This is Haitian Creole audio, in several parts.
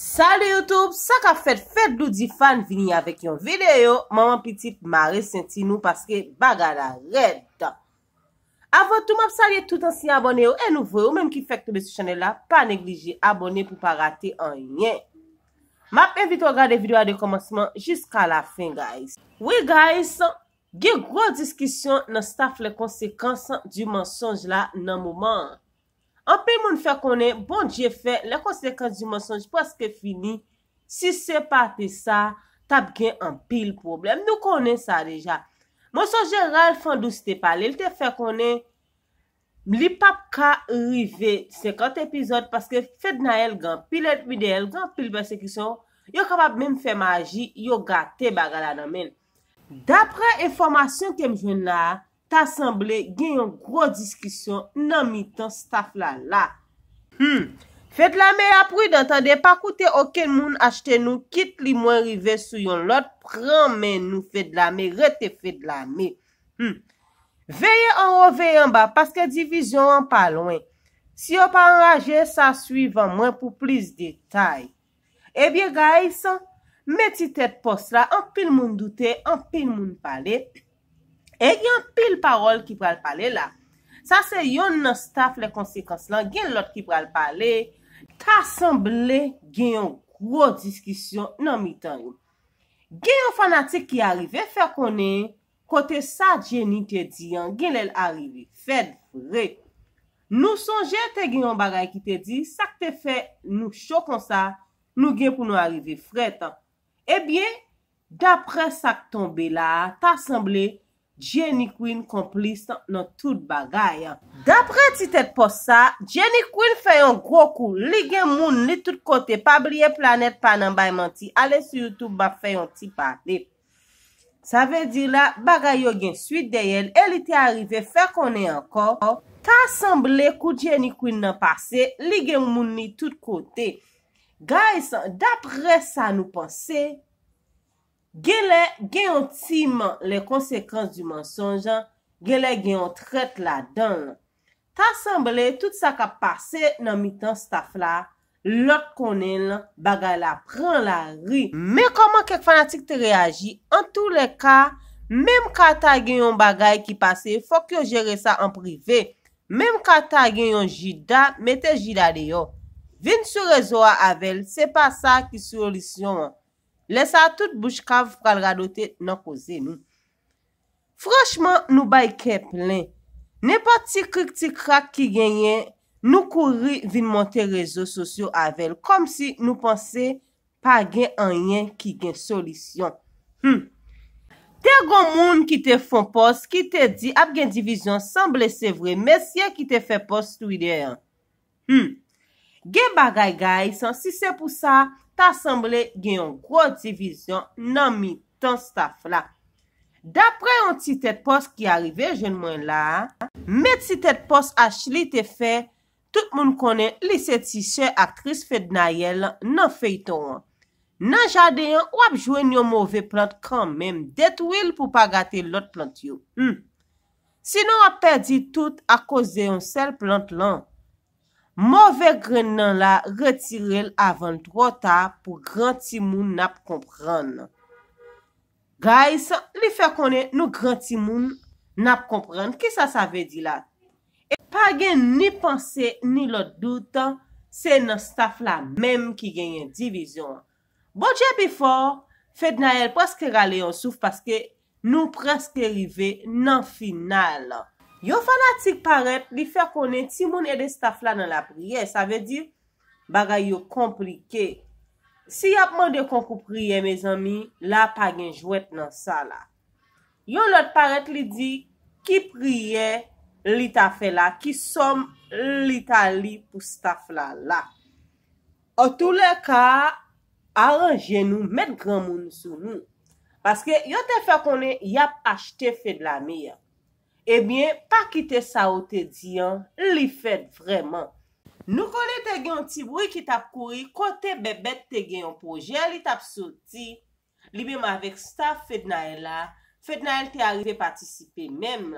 Salè Youtube, sa ka fèd fèd loudi fan vini avèk yon videyo, maman pitip ma re senti nou paske baga la red. Avè tou map salè tout ansi aboneyo e nou vwè ou mèm ki fèk tebe sou chanel la pa neglije abone pou pa rate an yon. Map evite ou gade videyo a de komansman jiska la fin guys. Ouè guys, ge gro diskisyon nan staf le konsekansan di mensonj la nan mouman. Anpil moun fè konè, bon dje fè, lè konsekans di monson jpo aske fini, si se pa te sa, tab gen anpil problem, nou konè sa deja. Monson jè ral fandou se te pale, lè te fè konè, li pap ka rive 50 epizod, paske fè dna el gen, pil et vide el, gen pil persekisyon, yo kapab men fè maji, yo gate bagala nan men. Dapre informasyon kem jwen na a, ta sanble gen yon gro diskisyon nan mi tan staf hmm. la la. Hmm, fèd la me apri d'entande, pa koute okèl moun achte nou, kit li mwen rive sou yon lot, pran men nou fèd la me, rete fèd la me. Hmm, veye an ro veye an ba, paske divizyon an pa lwen. Si yo pa an raje, sa suiv an mwen pou plis detay. Ebyen eh guys, meti tèt post la, an pil moun doute, an pil moun pale. E gen pil parol ki pral pale la. Sa se yon nan staf le konsekans lan, gen lot ki pral pale, ta sanble gen yon kwo diskisyon nan mi tan yon. Gen yon fanatik ki arive fè konen, kote sa geni te di, gen el arive fèd rè. Nou sonje te gen yon bagay ki te di, sak te fè, nou chokon sa, nou gen pou nou arive fèd tan. E bie, dapre sak tombe la, ta sanble, Jenny Quinn komplis nan tout bagay an. Dapre titet pos sa, Jenny Quinn fè yon gwo kou, li gen moun ni tout kote, pa bliye planet pa nan bayman ti, ale si Youtube ba fè yon ti parli. Sa ve di la, bagay yo gen suite de yel, el ite arive fè konen an kor, ka asemble kou Jenny Quinn nan pase, li gen moun ni tout kote. Guys, dapre sa nou pense, Gele gen yon timan le konsekans di mensonjan, gele gen yon tret la dan. Ta semble tout sa ka pase nan mitan staf la, lak konen la, bagay la pren la ri. Me koman kek fanatik te reagi? An tou le ka, mem ka ta gen yon bagay ki pase, fok yo jere sa an prive. Mem ka ta gen yon jida, mette jida deyo. Vin sou rezo a avel, se pa sa ki solisyon an. Lesa tout bouchkav pral rado te nan koze nou. Franchman nou bay ke plen. Ne pa ti krik ti krak ki gen yen, nou kouri vin monte rezo sosyo avel. Kom si nou pense pa gen an yen ki gen solisyon. Hmm. Te goun moun ki te fon pos, ki te di ap gen divizyon san ble se vre. Mesye ki te fe pos tou ide yan. Hmm. Gen bagay-gay, san si se pou sa, ta semble gen yon gro divizyon nan mi tan staf la. Dapre yon titet pos ki arive jen mwen la, met titet pos Ashley te fe, tout moun konen lise tise akris fedna yel nan fey to an. Nan jade yon wap jwen yon mouve plant kran men, det wil pou pa gate lot plant yo. Hmm. Sinon wap terdi tout akose yon sel plant lan. Mowve gren nan la retirel avan drota pou gran timoun nap kompran. Guys, li fe konen nou gran timoun nap kompran. Ki sa sa ve di la? E pa gen ni pense ni lot doutan, se nan staf la mem ki genyen divizyon. Boje bifor, fed na el preske rale yon souf paske nou preske rive nan final la. Yo fanatik paret li fe konen ti moun ede staf la nan la priye. Sa ve di bagay yo komplike. Si yap moun de kon ku priye, me zanmi, la pa gen jwet nan sa la. Yo lot paret li di ki priye li tafe la, ki som li ta li pou staf la la. O tou le ka, aranje nou, met gran moun sou nou. Paske yo te fe konen yap achte fe de la miye. Ebyen, pa kite sa ou te diyan, li fet vreman. Nou konen te gen yon ti brou ki tap koui, kote bebet te gen yon proje, li tap soti. Li bima vek staff fet na el la, fet na el te ari te patisipe menm.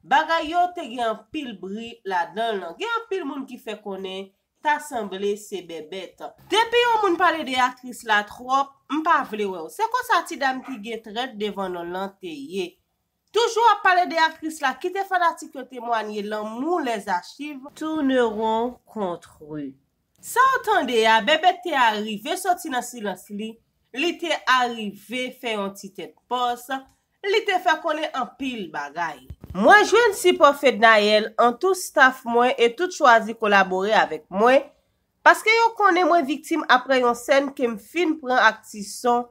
Baga yo te gen yon pil brou la dan lan, gen yon pil moun ki fe konen, ta asemble se bebet. Depi yon moun pale de atris la trop, m pa vle wew, se kon sa ti dam ki getret devan yon lan te yek. Toujou ap pale de akris la ki te fanatik yo temwanyen lan moun les achiv, tourneron kontrou. Sa otan de ya, bebe te arive soti nan silans li, li te arive fe yon titet pos, li te fe konen an pil bagay. Mwen jwen si profet Nayel an tout staff mwen e tout chwazi kolaborer avèk mwen, paske yo konen mwen viktim apre yon sen ke m fin pren ak ti son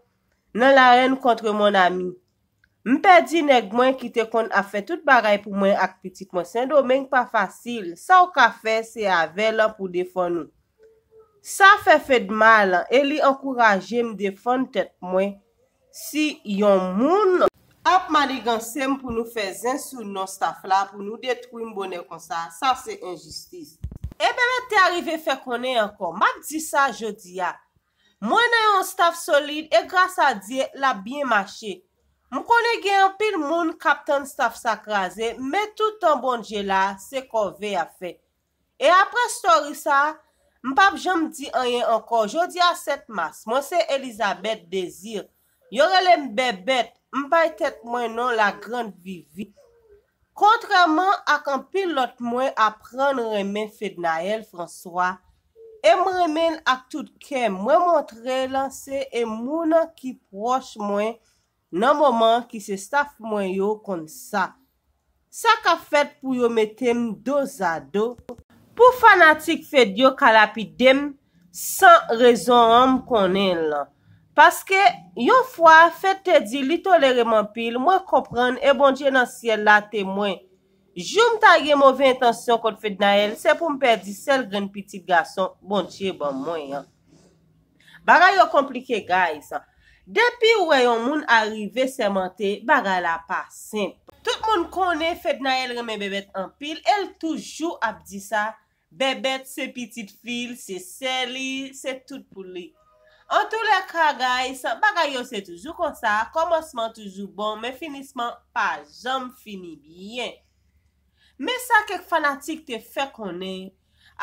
nan la ren kontre moun amin. Mpe di neg mwen ki te kon a fe tout baray pou mwen ak pitik mwen. Sen do menk pa fasil. Sa ou ka fe se a velan pou defon nou. Sa fe fed malan. E li ankoraje m defon tet mwen. Si yon moun. Ap maligan sem pou nou fe zensoun nou staf la. Pou nou detrou m bonen kon sa. Sa se injustiz. Ebe me te arrive fe konen ankon. Mak di sa jodi ya. Mwen ayon e staf solide. E grasa di la bien mache. M konen gen an pil moun kapten staf sakraze, me tout an bonje la, se kon ve a fe. E apre stori sa, m pap jom di anye anko, jodi a set mas, monsen Elisabeth bezir, yorele m bebet, m bay e tet mwen non la grand vivi. Kontraman ak an pil lot mwen apren remen fedna el François, e m remen ak tout ke mwen montre lanse e mounan ki proche mwen nan mouman ki se staf mwen yo kon sa. Sa ka fet pou yo metem dozado, pou fanatik fet yo kalapidem, san rezon anm konen lan. Paske, yo fwa fet te di li tolereman pil, mwen kompran e bonje nan siel la temwen. Jou mta ye mouve intansyon kon fet nan el, se pou mperdi sel gen piti gason, bonje bon mwen. Baga yo komplike gay sa, Depi wè e yon moun arive semente, bagay la pa simp. Tout moun konè fèd na el remè bebet an pil, el toujou ap di sa, bebet se pitit fil, se seli, se tout pou li. An tou lè kwa gay san, bagay yo se toujou kon sa, komonsman toujou bon, men finisman pa jom fini bien. Men sa kek fanatik te fè konè,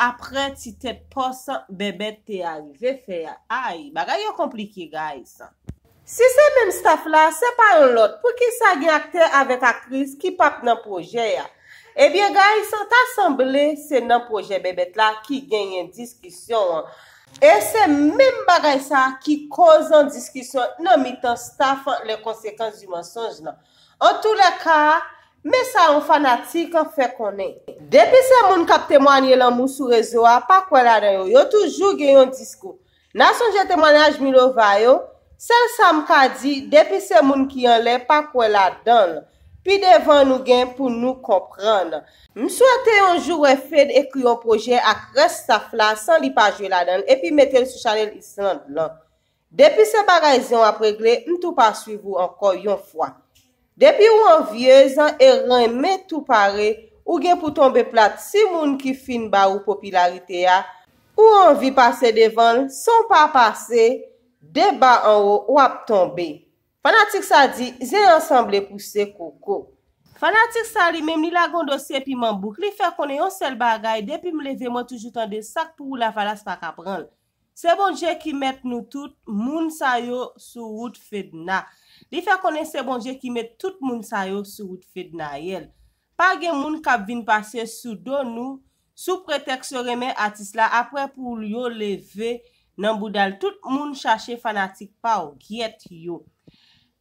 apre ti tèd posan, bebet te arive fè a aï. Bagay yo kompliki gay san. Si se men staf la, se pa yon lot pou ki sa gen akte avet akriz ki pap nan proje ya. Ebyen ga yon sent asemble se nan proje bebet la ki gen yon diskisyon an. E se men bagay sa ki koz an diskisyon nan mitan staf an le konsekans di mensonj nan. An tou le ka, me sa yon fanatik an fe konen. Depi se moun kap temwanyen lan mou sou rezo a, pa kwa la dan yo, yo toujou gen yon diskou. Na son jete mwanyan jmi lo vay yo. Sel sa m ka di, depi se moun ki yon le, pa kwe la don. Pi devan nou gen pou nou komprend. M souate yon jou refen ekri yon proje ak res ta fla san li pa jwe la don, epi metel sou chanel isan lop. Depi se bagay zyon apregle, m tou pa suivou anko yon fwa. Depi ou an viez, an eran metou pare, ou gen pou tombe plat si moun ki fin ba ou popilarite ya, ou an vi pase devan, son pa pase... Deba anro, wap tombe. Fanatik sa di, ze yon samble pou se koko. Fanatik sa li mem ni la gondosye pi mambouk. Li fe konen yon sel bagay, depi mleve mwen toujou tan de sak pou ou la falas pa kapran. Se bonje ki met nou tout, moun sayo sou wout fedna. Li fe konen se bonje ki met tout moun sayo sou wout fedna yel. Page moun kap vin pase sou don nou, sou preteks yo remen atis la apre pou ou yo leve yon. Nan boudal, tout moun chache fanatik pa ou gyet yo.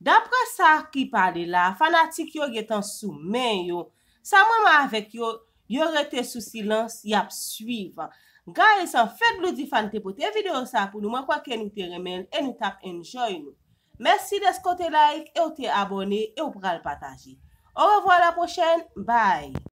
Dapre sa ki pale la, fanatik yo getan sou men yo. Sa mouman avek yo, yo rete sou silans yap suivan. Gays, an fèd bloudi fan te pote. Videyo sa pou nou man kwa ke nou te remen, e nou tap enjoy nou. Mersi desko te like, e ou te abone, e ou pral pataji. Ou revo la pochen, bye.